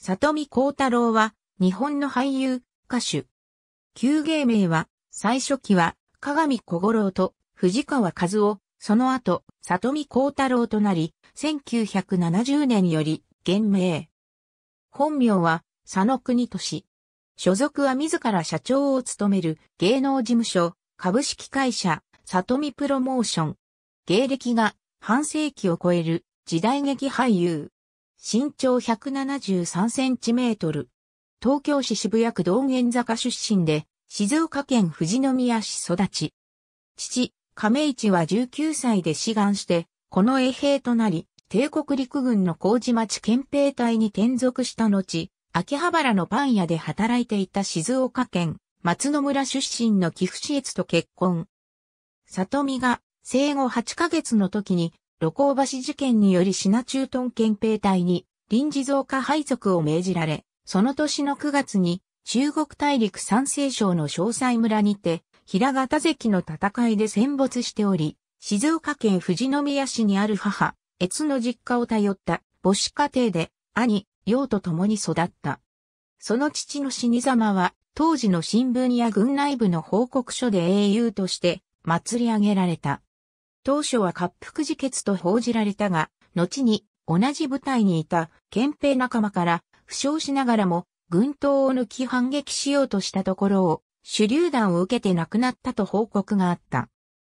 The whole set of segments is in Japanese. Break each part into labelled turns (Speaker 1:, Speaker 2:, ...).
Speaker 1: 里見光太郎は、日本の俳優、歌手。旧芸名は、最初期は、鏡小五郎と藤川和夫、その後、里見光太郎となり、1970年より、現名。本名は、佐野国俊。所属は自ら社長を務める芸能事務所、株式会社、里見プロモーション。芸歴が半世紀を超える時代劇俳優。身長173センチメートル。東京市渋谷区道玄坂出身で、静岡県富士宮市育ち。父、亀市は19歳で志願して、この衛兵となり、帝国陸軍の麹町憲兵隊に転属した後、秋葉原のパン屋で働いていた静岡県松野村出身の寄付市越と結婚。里見が生後8ヶ月の時に露光橋事件により品中屯憲兵隊に臨時増加配属を命じられ、その年の9月に中国大陸山西省の詳細村にて、平形関の戦いで戦没しており、静岡県富士宮市にある母、越の実家を頼った母子家庭で兄、陽と共に育った。その父の死に様は、当時の新聞や軍内部の報告書で英雄として祭り上げられた。当初は滑腹自決と報じられたが、後に同じ部隊にいた憲兵仲間から負傷しながらも軍刀を抜き反撃しようとしたところを手榴弾を受けて亡くなったと報告があった。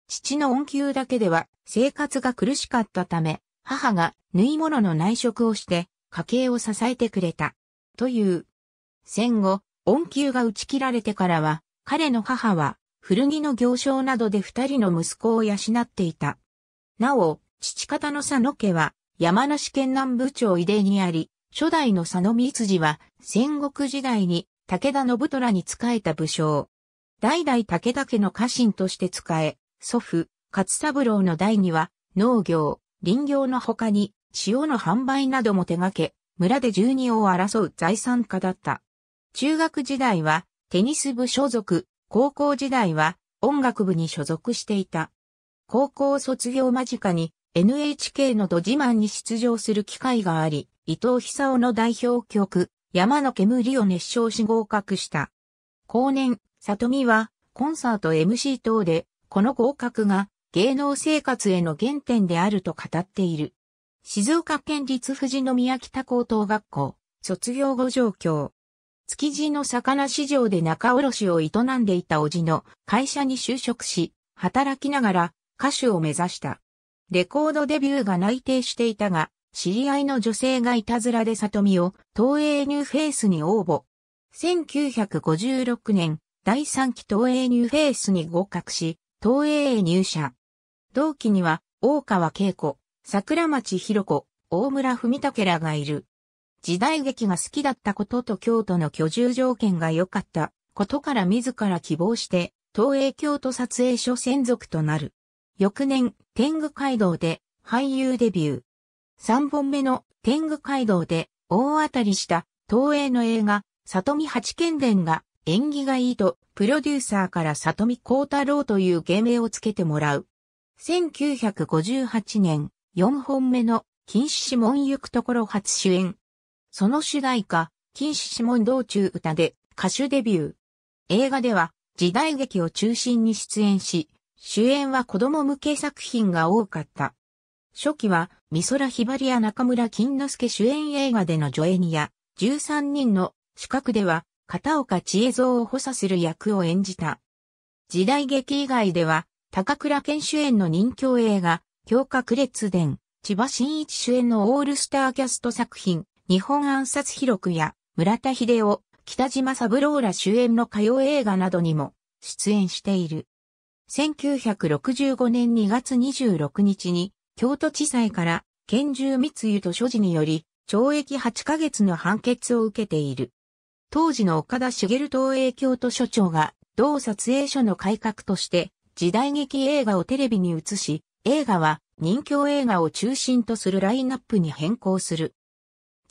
Speaker 1: 父の恩給だけでは生活が苦しかったため、母が縫い物の内職をして家計を支えてくれた。という。戦後、恩給が打ち切られてからは、彼の母は古着の行商などで二人の息子を養っていた。なお、父方の佐野家は山梨県南部町井出にあり、初代の佐野光次は戦国時代に武田信虎に仕えた武将。代々武田家の家臣として仕え、祖父、勝三郎の代には農業、林業の他に塩の販売なども手掛け、村で十二を争う財産家だった。中学時代はテニス部所属、高校時代は音楽部に所属していた。高校卒業間近に NHK のド自慢に出場する機会があり、伊藤久夫の代表曲、山の煙を熱唱し合格した。後年、里見はコンサート MC 等で、この合格が芸能生活への原点であると語っている。静岡県立富士宮北高等学校、卒業後状況。築地の魚市場で仲卸を営んでいた叔父の会社に就職し、働きながら歌手を目指した。レコードデビューが内定していたが、知り合いの女性がいたずらで里見を東映ニューフェイスに応募。1956年、第3期東映ニューフェイスに合格し、東映へ入社。同期には、大川恵子、桜町博子、大村文武らがいる。時代劇が好きだったことと京都の居住条件が良かったことから自ら希望して、東映京都撮影所専属となる。翌年、天狗街道で俳優デビュー。3本目の天狗街道で大当たりした東映の映画、里見八剣伝が縁起がいいと、プロデューサーから里見光太郎という芸名をつけてもらう。1958年、4本目の、禁止門行くところ初主演、その主題歌、金獅指門道中歌で歌手デビュー。映画では時代劇を中心に出演し、主演は子供向け作品が多かった。初期は、美空ひばりや中村金之助主演映画での助演や、13人の四角では、片岡千恵蔵を補佐する役を演じた。時代劇以外では、高倉健主演の人気映画、強化列伝、千葉真一主演のオールスターキャスト作品、日本暗殺広くや村田秀夫、北島三郎ら主演の歌謡映画などにも出演している。1965年2月26日に京都地裁から拳銃密輸と所持により懲役8ヶ月の判決を受けている。当時の岡田茂東映京都所長が同撮影所の改革として時代劇映画をテレビに映し、映画は人気映画を中心とするラインナップに変更する。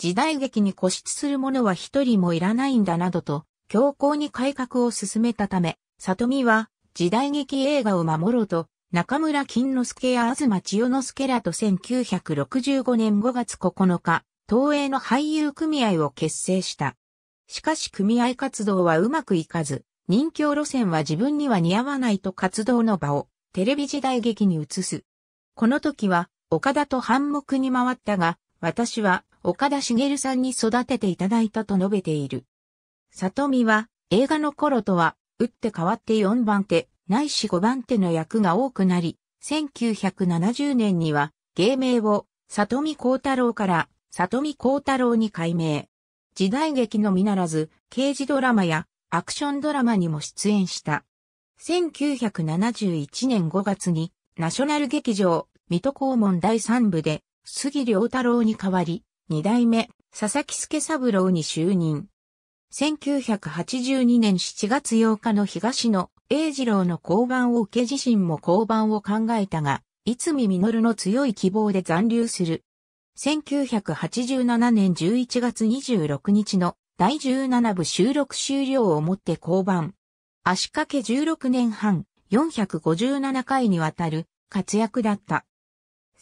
Speaker 1: 時代劇に固執する者は一人もいらないんだなどと、強硬に改革を進めたため、里見は、時代劇映画を守ろうと、中村金之助や東千代之助らと1965年5月9日、東映の俳優組合を結成した。しかし組合活動はうまくいかず、任侠路線は自分には似合わないと活動の場をテレビ時代劇に移す。この時は岡田と反目に回ったが、私は岡田茂さんに育てていただいたと述べている。里見は映画の頃とは打って変わって4番手、ないし5番手の役が多くなり、1970年には芸名を里見光太郎から里見光太郎に改名。時代劇のみならず、刑事ドラマやアクションドラマにも出演した。1971年5月に、ナショナル劇場、水戸黄門第3部で、杉良太郎に代わり、二代目、佐々木助三郎に就任。1982年7月8日の東野英二郎の降板を受け自身も降板を考えたが、いつみみのるの強い希望で残留する。1987年11月26日の第17部収録終了をもって降板。足掛け16年半、457回にわたる活躍だった。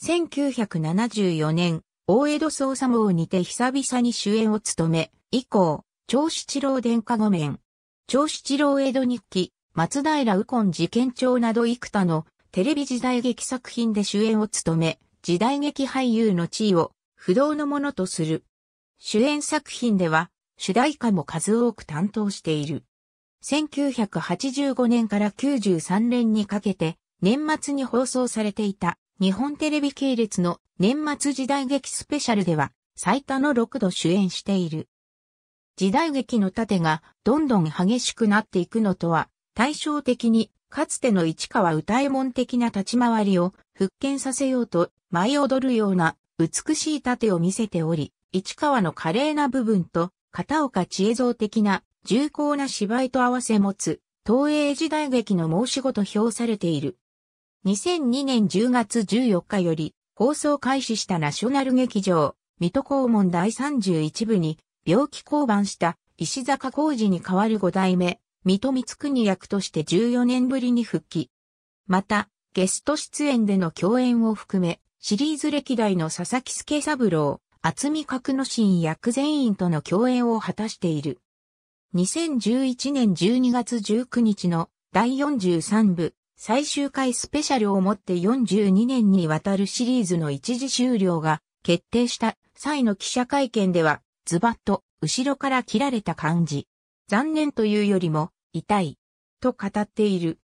Speaker 1: 1974年、大江戸捜査網にて久々に主演を務め、以降、長七郎殿下御免。長七郎江戸日記、松平右近事件帳など幾多のテレビ時代劇作品で主演を務め、時代劇俳優の地位を不動のものとする。主演作品では主題歌も数多く担当している。1985年から93年にかけて年末に放送されていた日本テレビ系列の年末時代劇スペシャルでは最多の6度主演している。時代劇の盾がどんどん激しくなっていくのとは対照的にかつての市川歌右衛門的な立ち回りを復権させようと舞い踊るような美しい盾を見せており、市川の華麗な部分と片岡千恵蔵的な重厚な芝居と合わせ持つ東映時代劇の申し子と評されている。2002年10月14日より放送開始したナショナル劇場、水戸黄門第31部に、病気降板した石坂浩二に代わる五代目、水戸光国役として14年ぶりに復帰。また、ゲスト出演での共演を含め、シリーズ歴代の佐々木助三郎、厚見角之進役全員との共演を果たしている。2011年12月19日の第43部最終回スペシャルをもって42年にわたるシリーズの一時終了が決定した際の記者会見では、ズバッと後ろから切られた感じ。残念というよりも、痛い。と語っている。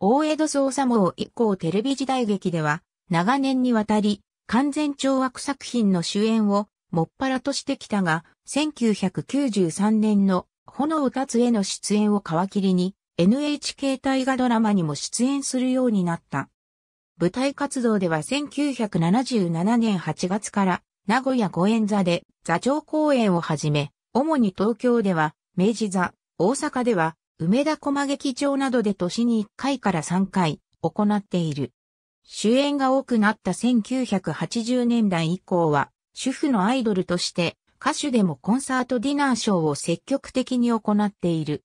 Speaker 1: 大江戸総査網以降テレビ時代劇では、長年にわたり、完全懲悪作品の主演を、もっぱらとしてきたが、1993年の炎立つへの出演を皮切りに、NHK 大河ドラマにも出演するようになった。舞台活動では1977年8月から名古屋五苑座で座長公演をはじめ、主に東京では明治座、大阪では梅田駒劇場などで年に1回から3回行っている。主演が多くなった1980年代以降は主婦のアイドルとして歌手でもコンサートディナーショーを積極的に行っている。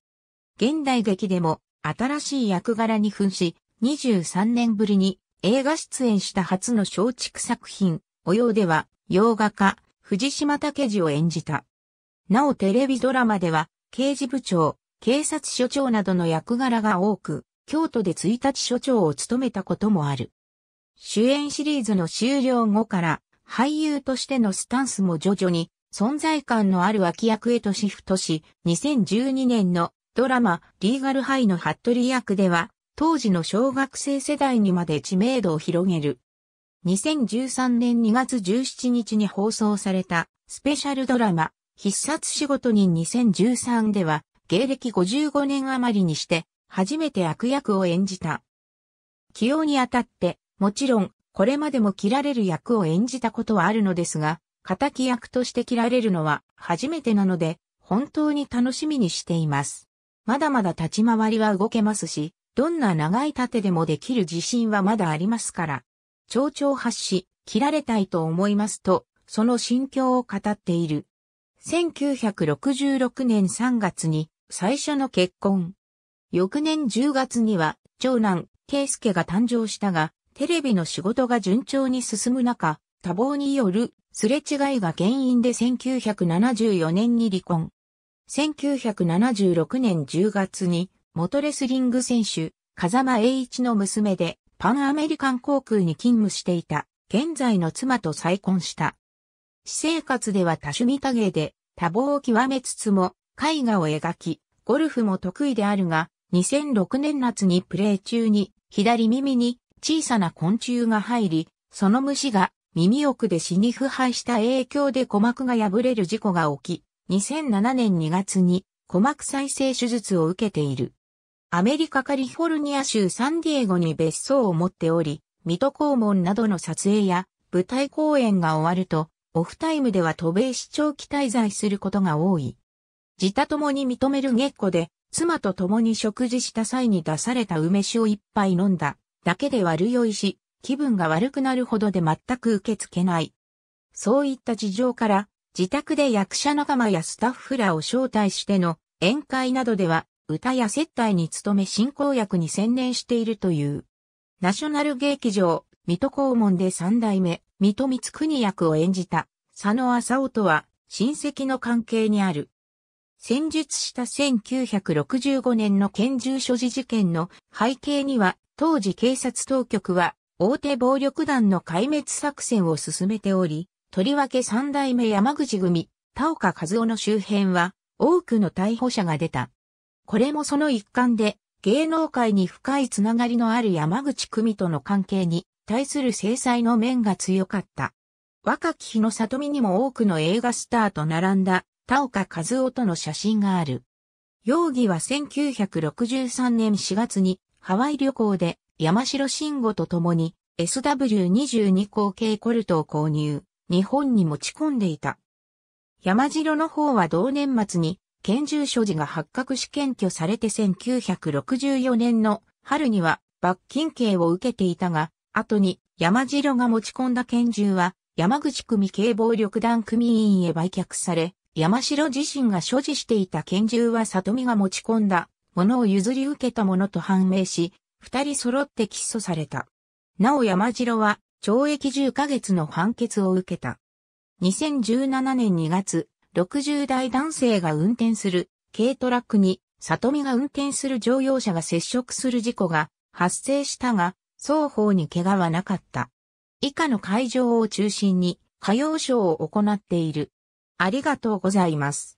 Speaker 1: 現代劇でも新しい役柄に扮し、23年ぶりに映画出演した初の松竹作品、おようでは洋画家、藤島武二を演じた。なおテレビドラマでは、刑事部長、警察署長などの役柄が多く、京都で1日署長を務めたこともある。主演シリーズの終了後から、俳優としてのスタンスも徐々に、存在感のある脇役へとシフトし、2012年のドラマ、リーガルハイの服部役では、当時の小学生世代にまで知名度を広げる。2013年2月17日に放送されたスペシャルドラマ、必殺仕事人2013では、芸歴55年余りにして、初めて悪役を演じた。起用にあたって、もちろん、これまでも切られる役を演じたことはあるのですが、仇役として切られるのは初めてなので、本当に楽しみにしています。まだまだ立ち回りは動けますし、どんな長い盾でもできる自信はまだありますから。蝶々発し、切られたいと思いますと、その心境を語っている。1966年3月に最初の結婚。翌年10月には長男、圭介が誕生したが、テレビの仕事が順調に進む中、多忙によるすれ違いが原因で1974年に離婚。1976年10月に元レスリング選手、風間栄一の娘でパンアメリカン航空に勤務していた現在の妻と再婚した。私生活では多趣味多芸で多忙を極めつつも絵画を描き、ゴルフも得意であるが、2006年夏にプレー中に左耳に小さな昆虫が入り、その虫が耳奥で死に腐敗した影響で鼓膜が破れる事故が起き、2007年2月に鼓膜再生手術を受けている。アメリカカリフォルニア州サンディエゴに別荘を持っており、水戸肛門などの撮影や舞台公演が終わると、オフタイムでは渡米市長期滞在することが多い。自他共に認める月子で、妻と共に食事した際に出された梅酒を一杯飲んだだけで悪酔いし、気分が悪くなるほどで全く受け付けない。そういった事情から、自宅で役者仲間やスタッフらを招待しての宴会などでは歌や接待に努め進行役に専念しているという。ナショナル劇場、水戸黄門で三代目、水戸光国役を演じた佐野浅夫とは親戚の関係にある。戦術した1965年の拳銃所持事件の背景には、当時警察当局は大手暴力団の壊滅作戦を進めており、とりわけ三代目山口組、田岡和夫の周辺は、多くの逮捕者が出た。これもその一環で、芸能界に深いつながりのある山口組との関係に対する制裁の面が強かった。若き日の里見にも多くの映画スターと並んだ田岡和夫との写真がある。容疑は1963年4月にハワイ旅行で山城慎吾と共に SW22 口径コルトを購入。日本に持ち込んでいた。山城の方は同年末に拳銃所持が発覚し検挙されて1964年の春には罰金刑を受けていたが、後に山城が持ち込んだ拳銃は山口組警暴力団組員へ売却され、山城自身が所持していた拳銃は里見が持ち込んだものを譲り受けたものと判明し、二人揃って起訴された。なお山城は懲役10ヶ月の判決を受けた。2017年2月、60代男性が運転する軽トラックに、里見が運転する乗用車が接触する事故が発生したが、双方に怪我はなかった。以下の会場を中心に歌謡ショーを行っている。ありがとうございます。